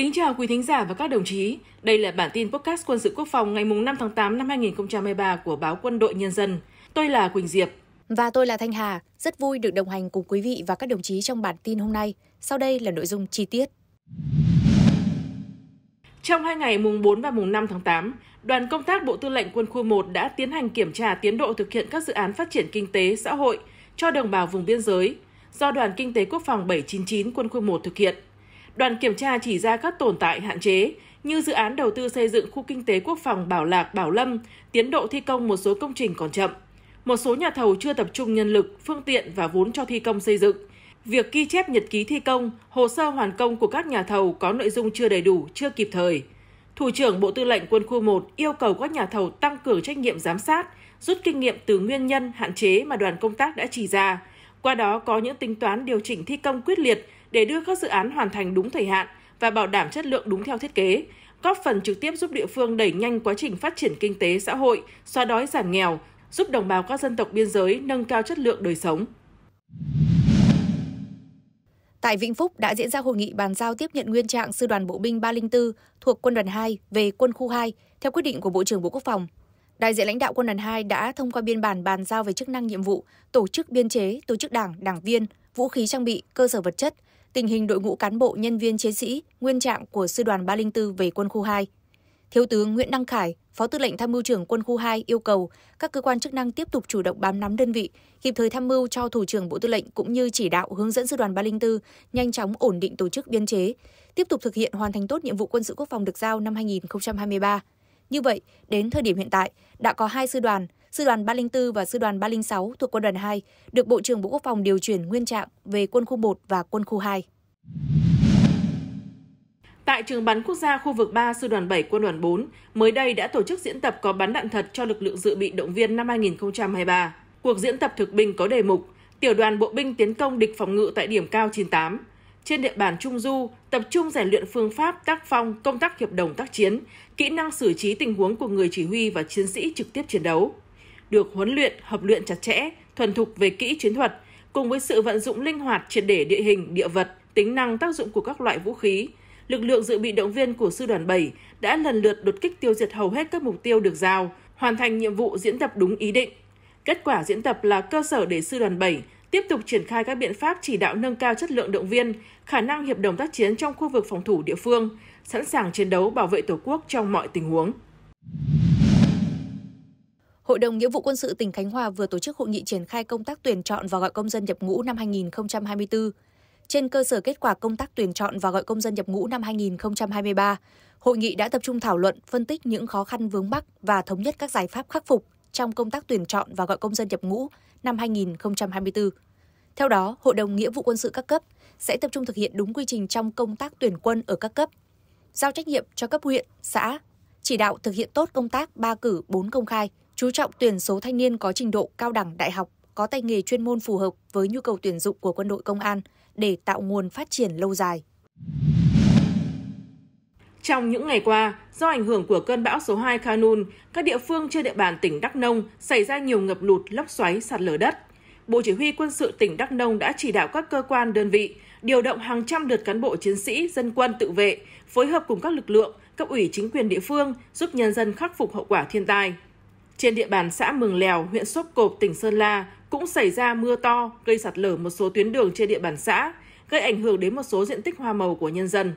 Kính chào quý thính giả và các đồng chí. Đây là bản tin podcast quân sự quốc phòng ngày 5 tháng 8 năm 2023 của báo Quân đội Nhân dân. Tôi là Quỳnh Diệp. Và tôi là Thanh Hà. Rất vui được đồng hành cùng quý vị và các đồng chí trong bản tin hôm nay. Sau đây là nội dung chi tiết. Trong hai ngày mùng 4 và mùng 5 tháng 8, đoàn công tác Bộ Tư lệnh Quân khu 1 đã tiến hành kiểm tra tiến độ thực hiện các dự án phát triển kinh tế, xã hội cho đồng bào vùng biên giới do Đoàn Kinh tế Quốc phòng 799 Quân khu 1 thực hiện – Đoàn kiểm tra chỉ ra các tồn tại hạn chế như dự án đầu tư xây dựng khu kinh tế quốc phòng Bảo Lạc, Bảo Lâm, tiến độ thi công một số công trình còn chậm. Một số nhà thầu chưa tập trung nhân lực, phương tiện và vốn cho thi công xây dựng. Việc ghi chép nhật ký thi công, hồ sơ hoàn công của các nhà thầu có nội dung chưa đầy đủ, chưa kịp thời. Thủ trưởng Bộ Tư lệnh Quân khu 1 yêu cầu các nhà thầu tăng cường trách nhiệm giám sát, rút kinh nghiệm từ nguyên nhân, hạn chế mà đoàn công tác đã chỉ ra. Qua đó có những tính toán điều chỉnh thi công quyết liệt, để đưa các dự án hoàn thành đúng thời hạn và bảo đảm chất lượng đúng theo thiết kế, góp phần trực tiếp giúp địa phương đẩy nhanh quá trình phát triển kinh tế xã hội, xóa đói giảm nghèo, giúp đồng bào các dân tộc biên giới nâng cao chất lượng đời sống. Tại Vĩnh Phúc đã diễn ra hội nghị bàn giao tiếp nhận nguyên trạng Sư đoàn Bộ binh 304 thuộc Quân đoàn 2 về Quân khu 2 theo quyết định của Bộ trưởng Bộ Quốc phòng. Đại diện lãnh đạo Quân đoàn 2 đã thông qua biên bản bàn giao về chức năng nhiệm vụ, tổ chức biên chế, tổ chức đảng, đảng viên, vũ khí trang bị, cơ sở vật chất, tình hình đội ngũ cán bộ, nhân viên chiến sĩ, nguyên trạng của Sư đoàn 304 về quân khu 2. Thiếu tướng Nguyễn Đăng Khải, Phó Tư lệnh Tham mưu trưởng Quân khu 2 yêu cầu các cơ quan chức năng tiếp tục chủ động bám nắm đơn vị, kịp thời tham mưu cho Thủ trưởng Bộ Tư lệnh cũng như chỉ đạo hướng dẫn sư đoàn 304 nhanh chóng ổn định tổ chức biên chế, tiếp tục thực hiện hoàn thành tốt nhiệm vụ quân sự quốc phòng được giao năm 2023. Như vậy, đến thời điểm hiện tại, đã có hai sư đoàn, sư đoàn 304 và sư đoàn 306 thuộc quân đoàn 2 được Bộ trưởng Bộ Quốc phòng điều chuyển nguyên trạng về quân khu 1 và quân khu 2. Tại trường bắn quốc gia khu vực 3 sư đoàn 7 quân đoàn 4, mới đây đã tổ chức diễn tập có bắn đạn thật cho lực lượng dự bị động viên năm 2023. Cuộc diễn tập thực binh có đề mục Tiểu đoàn bộ binh tiến công địch phòng ngự tại điểm cao 98 trên địa bàn Trung Du tập trung rèn luyện phương pháp tác phong, công tác hiệp đồng tác chiến, kỹ năng xử trí tình huống của người chỉ huy và chiến sĩ trực tiếp chiến đấu. Được huấn luyện, hợp luyện chặt chẽ, thuần thục về kỹ chiến thuật, cùng với sự vận dụng linh hoạt triệt để địa hình, địa vật, tính năng tác dụng của các loại vũ khí, lực lượng dự bị động viên của sư đoàn 7 đã lần lượt đột kích tiêu diệt hầu hết các mục tiêu được giao, hoàn thành nhiệm vụ diễn tập đúng ý định. Kết quả diễn tập là cơ sở để sư đoàn 7 tiếp tục triển khai các biện pháp chỉ đạo nâng cao chất lượng động viên, khả năng hiệp đồng tác chiến trong khu vực phòng thủ địa phương, sẵn sàng chiến đấu bảo vệ Tổ quốc trong mọi tình huống. Hội đồng Nghĩa vụ quân sự tỉnh Khánh Hòa vừa tổ chức hội nghị triển khai công tác tuyển chọn và gọi công dân nhập ngũ năm 2024. Trên cơ sở kết quả công tác tuyển chọn và gọi công dân nhập ngũ năm 2023, hội nghị đã tập trung thảo luận, phân tích những khó khăn vướng mắc và thống nhất các giải pháp khắc phục trong công tác tuyển chọn và gọi công dân nhập ngũ năm 2024. Theo đó, Hội đồng Nghĩa vụ quân sự các cấp sẽ tập trung thực hiện đúng quy trình trong công tác tuyển quân ở các cấp, giao trách nhiệm cho cấp huyện, xã, chỉ đạo thực hiện tốt công tác ba cử bốn công khai, chú trọng tuyển số thanh niên có trình độ cao đẳng đại học, có tay nghề chuyên môn phù hợp với nhu cầu tuyển dụng của quân đội công an để tạo nguồn phát triển lâu dài. Trong những ngày qua, do ảnh hưởng của cơn bão số 2 Kanun, các địa phương trên địa bàn tỉnh Đắk Nông xảy ra nhiều ngập lụt, lốc xoáy, sạt lở đất. Bộ Chỉ huy Quân sự tỉnh Đắk Nông đã chỉ đạo các cơ quan đơn vị điều động hàng trăm lượt cán bộ chiến sĩ, dân quân tự vệ, phối hợp cùng các lực lượng, cấp ủy chính quyền địa phương giúp nhân dân khắc phục hậu quả thiên tai. Trên địa bàn xã Mường Lèo, huyện Sốp Cộp, tỉnh Sơn La cũng xảy ra mưa to, gây sạt lở một số tuyến đường trên địa bàn xã, gây ảnh hưởng đến một số diện tích hoa màu của nhân dân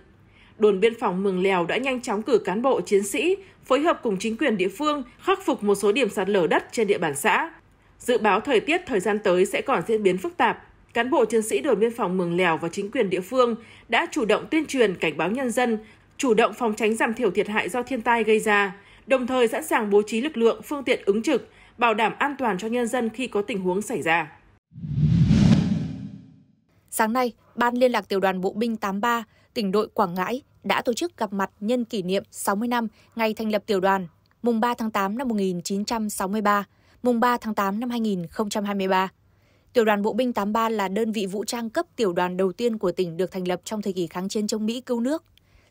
đồn biên phòng Mường Lèo đã nhanh chóng cử cán bộ chiến sĩ phối hợp cùng chính quyền địa phương khắc phục một số điểm sạt lở đất trên địa bàn xã. Dự báo thời tiết thời gian tới sẽ còn diễn biến phức tạp. Cán bộ chiến sĩ đồn biên phòng Mường Lèo và chính quyền địa phương đã chủ động tuyên truyền cảnh báo nhân dân, chủ động phòng tránh giảm thiểu thiệt hại do thiên tai gây ra, đồng thời sẵn sàng bố trí lực lượng, phương tiện ứng trực, bảo đảm an toàn cho nhân dân khi có tình huống xảy ra. Sáng nay, Ban liên lạc tiểu đoàn bộ binh 83 tỉnh đội Quảng Ngãi đã tổ chức gặp mặt nhân kỷ niệm 60 năm ngày thành lập tiểu đoàn, mùng 3 tháng 8 năm 1963, mùng 3 tháng 8 năm 2023. Tiểu đoàn Bộ binh 83 là đơn vị vũ trang cấp tiểu đoàn đầu tiên của tỉnh được thành lập trong thời kỳ kháng chiến chống Mỹ cứu nước.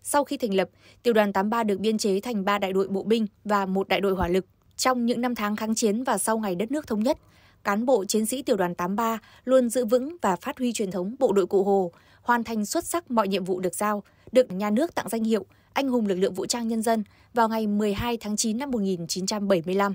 Sau khi thành lập, tiểu đoàn 83 được biên chế thành 3 đại đội bộ binh và một đại đội hỏa lực. Trong những năm tháng kháng chiến và sau ngày đất nước thống nhất, cán bộ chiến sĩ tiểu đoàn 83 luôn giữ vững và phát huy truyền thống bộ đội cụ Hồ, hoàn thành xuất sắc mọi nhiệm vụ được giao, được nhà nước tặng danh hiệu Anh hùng lực lượng vũ trang nhân dân vào ngày 12 tháng 9 năm 1975.